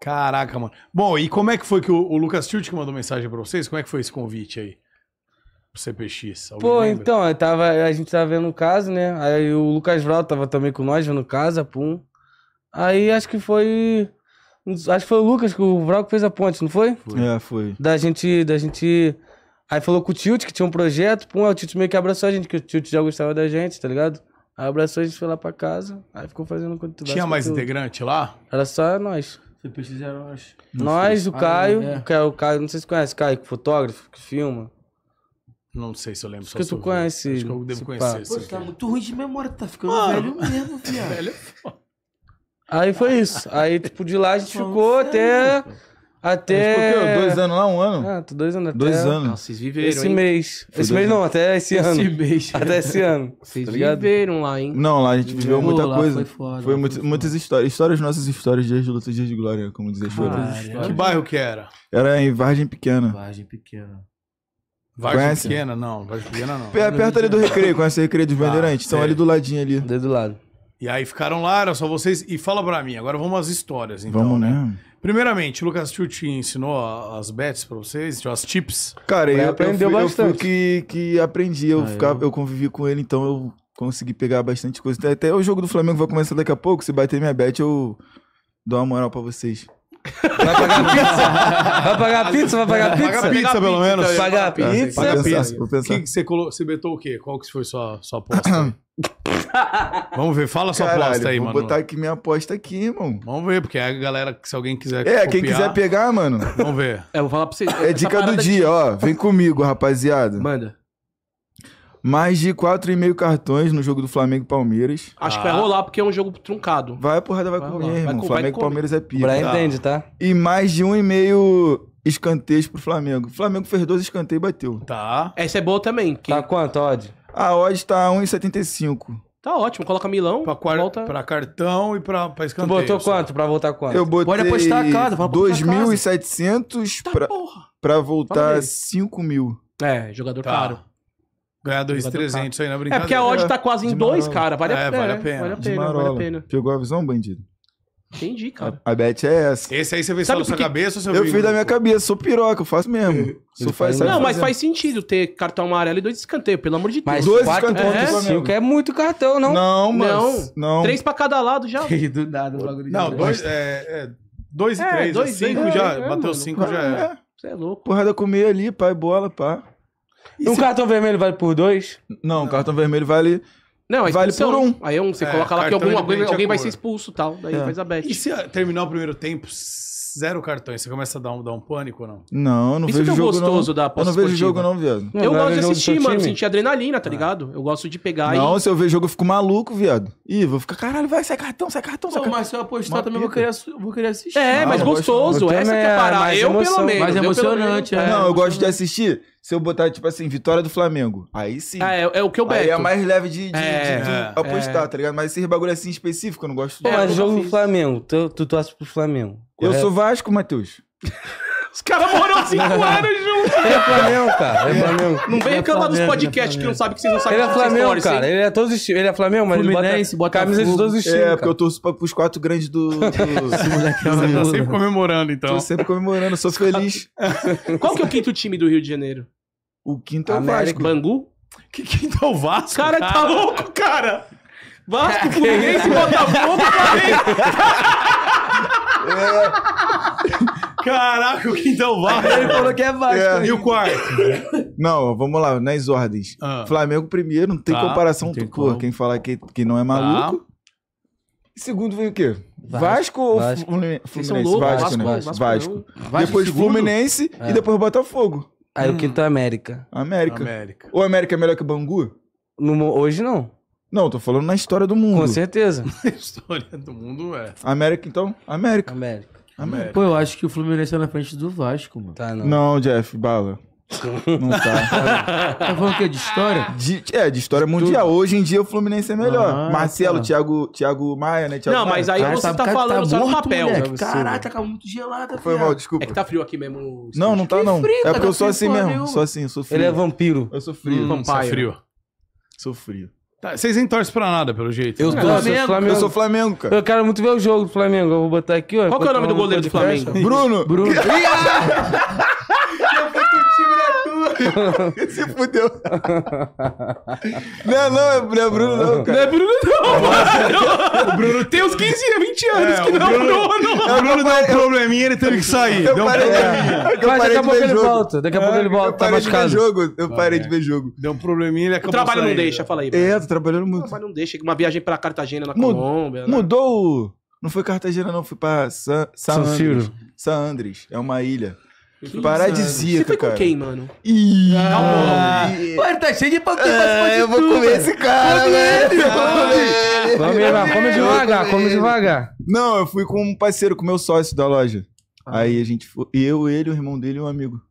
Caraca, mano. Bom, e como é que foi que o, o Lucas Tilt que mandou mensagem para vocês? Como é que foi esse convite aí? Pro CPX. Pô, lembra? então, tava, a gente tava vendo o caso, né? Aí o Lucas Vral tava também com nós vendo casa, pum. Aí acho que foi. Acho que foi o Lucas, que o Vral que fez a ponte, não foi? foi? É, foi. Da gente. Da gente... Aí falou com o Tilt que tinha um projeto, pum, o Tilt meio que abraçou a gente, que o Tilt já gostava da gente, tá ligado? Aí abraçou, a gente foi lá pra casa, aí ficou fazendo conteúdo. Tinha mais conteúdo. integrante lá? Era só nós. Vocês fizeram, acho. Nós, o Caio, ah, é. o Caio, o Caio, não sei se conhece, Caio, é fotógrafo, que filma. Não sei se eu lembro. Acho que tu conhece. Acho que eu devo conhecer. Pô, tá muito ruim de memória, tá ficando Mano. velho mesmo, viado. velho é foda. Aí foi isso. Aí, tipo, de lá a gente ficou até... Sério, até. Ficou, dois anos lá, um ano? Ah, tô dois anos até. Dois anos. Nossa, vocês viveram. Esse hein? mês. Foi esse mês anos. não, até esse, esse ano. Esse mês. Até esse ano. Vocês tá viveram lá, hein? Não, lá a gente viveu muita lá, coisa. Foi, foda, foi, muito, foi muitas histórias. Histórias nossas histórias, dias de luta, dias de glória, como dizer Chorão. Que bairro que era? Era em Vargem Pequena. Vargem Pequena. Vargem conhece? Pequena, não. Vargem Pequena não. perto ali do Recreio, conhece o Recreio dos tá, Bandeirantes? Estão ali do ladinho ali. Do lado. E aí ficaram lá, era só vocês. E fala pra mim, agora vamos às histórias, então, vamos, né? Primeiramente, o Lucas te ensinou as bets para vocês, as tips. Cara, ele aprendeu eu fui, bastante. Eu fui que, que aprendi, eu, ah, é? ficava, eu... eu convivi com ele, então eu consegui pegar bastante coisa. Até o jogo do Flamengo vai começar daqui a pouco, se bater minha bet, eu dou uma moral para vocês. Vai pagar pizza? Vai pagar pizza? Vai pagar pizza? Paga pizza, pelo menos. Pagar pizza? Paga pizza. pizza. Pensar, pensar. Que que você, você betou o quê? Qual que foi sua, sua aposta? Vamos ver, fala sua Caralho, aposta aí, vou mano. Vou botar aqui minha aposta aqui, irmão. Vamos ver, porque a galera, se alguém quiser. É, copiar, quem quiser pegar, mano. Vamos ver. É, vou falar pra vocês. É dica do dia, aqui. ó. Vem comigo, rapaziada. Manda. Mais de 4,5 cartões no jogo do Flamengo e Palmeiras. Acho ah. que vai ah. rolar porque é um jogo truncado. Vai, porrada, vai, vai comer, rolar. irmão. Vai, Flamengo e Palmeiras é pica. Pra entender, tá. entende, tá? E mais de 1,5 escanteios pro Flamengo. O Flamengo fez dois escanteios e bateu. Tá. Essa é boa também. Que... Tá quanto, Odd? A odd tá 1,75. Tá ótimo, coloca Milão. Pra, volta... pra cartão e pra, pra escanteio. Tu botou só. quanto? Pra voltar quanto? Eu botei Pode apostar a casa. 2.700 tá, pra, pra voltar 5 mil. É, jogador tá. caro. Ganhar 2.300 aí na brincadeira. É, é porque a odd tá quase em 2, cara. Vale, a... É, vale a pena. Vale a pena, vale a pena. Pegou a visão, bandido? Entendi, cara. A, a bet é essa. Esse aí você fez Sabe só da sua cabeça ou seu Eu amigo? fiz da minha cabeça, sou piroca, eu faço mesmo. faz, faz- Não, mas faz sentido ter cartão amarelo e dois escanteios, pelo amor de Mas Dois escanteios do eu quero muito cartão, não? Não, mas. Não. Três pra cada lado já. Do nada, o bagulho de Não, dois. dois. É, é, dois e É, três. dois é e- cinco é, já. é, bateu mano, cinco já é. Você é louco. porrada comer ali, pai, bola, pá. Um cartão vermelho vale por dois? Não, o cartão vermelho vale não, aí vale por um. Aí é um, você é, coloca lá que algum, alguém, alguém vai é ser expulso tal. Daí é. faz a bet. E se terminar o primeiro tempo, zero cartões, você começa a dar um, dar um pânico ou não? Não, eu não Isso vejo é jogo. Isso que é gostoso não. da aposta Eu não vejo jogo, não, viado. eu gosto de assistir, mano, sentir adrenalina, tá ligado? Eu gosto de pegar não, e. se eu ver jogo, eu fico maluco, viado. Ih, vou ficar, caralho, vai, sai cartão, sai cartão, sai Pô, cartão. Mas se eu apostar Uma também, vou querer, vou querer assistir. É, mas gostoso, essa que é a parada. Eu, pelo menos. Mas é emocionante, é. Não, eu gosto de assistir se eu botar, tipo assim, vitória do Flamengo, aí sim. Ah, é, é o que eu beto. Aí é mais leve de, de, é, de, de é, apostar, é. tá ligado? Mas esse bagulho assim específico, eu não gosto de. Pô, mas jogo do Flamengo, tu, tu torce pro Flamengo. Correto? Eu sou Vasco, Matheus. Os caras moram cinco anos juntos. Ele é Flamengo, cara. Ele é Flamengo. Não vem é cantar dos podcasts que não sabe que vocês não sabem Ele é Flamengo, cara. Assim. Ele é todos os times. Ele é Flamengo, mas Fluminense, ele bota, bota camisa de todos os times. É, cara. porque eu torço pra, pros quatro grandes do. do... Você tá sempre comemorando, então. Tô sempre comemorando, sou feliz. Qual que é o quinto time do Rio de Janeiro? O quinto é o América. Vasco. Bangu? Que quinto é o Vasco? Cara, tá louco, cara? Vasco, Fluminense, Botafogo, Flamengo. Caraca, o quinto é o Vasco. Ele falou que é Vasco. É. E o quarto? Não, vamos lá, nas ordens. Ah. Flamengo primeiro, não tem tá, comparação. tem quem falar que, que não é maluco. Tá. Segundo vem o quê? Vasco, Vasco ou Fluminense? Vasco, Vasco, né? Vasco. Vasco. Depois Fluminense é. e depois Botafogo. Aí hum. o quinto é América. América. América. Ou América é melhor que Bangu? No, hoje não. Não, tô falando na história do mundo. Com certeza. na história do mundo é. América, então? América. América. América. Pô, eu acho que o Fluminense é na frente do Vasco, mano. Tá, não. Não, Jeff, bala. Não tá. tá falando que ah. é de história? De, é, de história mundial. Tudo. Hoje em dia o Fluminense é melhor. Ah, Marcelo, tá. Thiago, Thiago Maia, né? Thiago não, mas aí Cara, você tá, tá falando tá só morto, no papel. Caraca, acabou muito gelada. Foi mal, desculpa. É que tá frio aqui mesmo. Não, não tá não. Frio, é porque eu sou assim mesmo. Sou assim, sou frio. Ele é vampiro. Eu sou frio. Hum, vampiro. Sou frio. Sou frio. Tá, vocês nem torcem pra nada, pelo jeito. Né? Eu, sou Flamengo. Flamengo. eu sou Flamengo, cara. Eu quero muito ver o jogo do Flamengo. Eu vou botar aqui, ó. Qual que é o nome do goleiro do Flamengo? Bruno. Bruno. Se fudeu. Não, é não, é não é Bruno, não, cara. Não é Bruno, não, mano. É o Bruno tem uns 15, 20 anos é, que não Bruno, Bruno. O Bruno deu um probleminha, ele teve que sair. Eu deu um probleminha. Mas daqui a pouco ele jogo. volta. Daqui a pouco ele volta. Eu tá parei de ver jogo. Eu parei de ver jogo. Deu um probleminha, ele acabou O trabalho não deixa, fala aí. É, tô trabalhando muito. O trabalho não deixa. Uma viagem pra Cartagena, na Colômbia. Né? Mudou Não foi Cartagena, não. Fui pra San, San, San Andres. San Andres. É uma ilha. Que Paradisíaca, Você foi com cara. quem, mano? Ih, ah, Ué, tá cheio de panqueca. Ah, é, eu vou comer esse cara, velho. Vamos levar, come devagar, come devagar. Não, eu fui com um parceiro, com meu sócio da loja. Ah. Aí a gente foi, eu, ele, o irmão dele e um amigo.